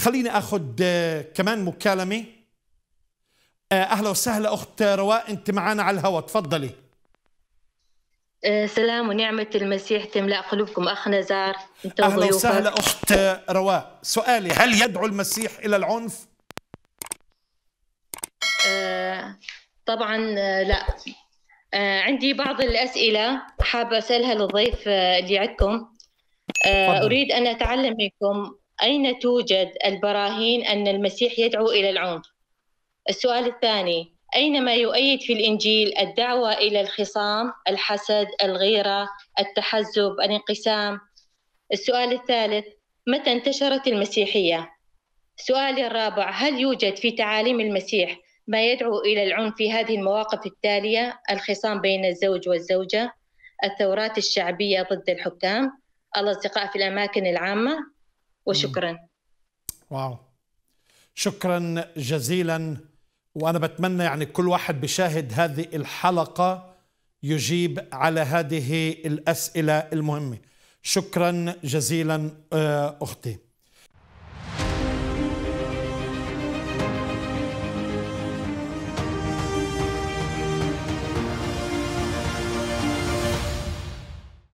خليني اخذ آه، كمان مكالمه آه، اهلا وسهلا اخت رواء انت معنا على الهواء تفضلي آه، سلام ونعمة المسيح تملأ قلوبكم أخ نزار أهلا وسهلا أخت رواء سؤالي هل يدعو المسيح إلى العنف؟ طبعا لا عندي بعض الأسئلة حابة أسألها للضيف اللي عندكم أريد أن أتعلم منكم أين توجد البراهين أن المسيح يدعو إلى العنف؟ السؤال الثاني أين ما يؤيد في الإنجيل الدعوة إلى الخصام، الحسد، الغيرة، التحزب، الانقسام؟ السؤال الثالث متى انتشرت المسيحية؟ سؤالي الرابع هل يوجد في تعاليم المسيح ما يدعو إلى العنف في هذه المواقف التالية الخصام بين الزوج والزوجة الثورات الشعبية ضد الحكام الأصدقاء في الأماكن العامة وشكرا واو شكرا جزيلا وانا بتمنى يعني كل واحد بشاهد هذه الحلقه يجيب على هذه الاسئله المهمه شكرا جزيلا آه، اختي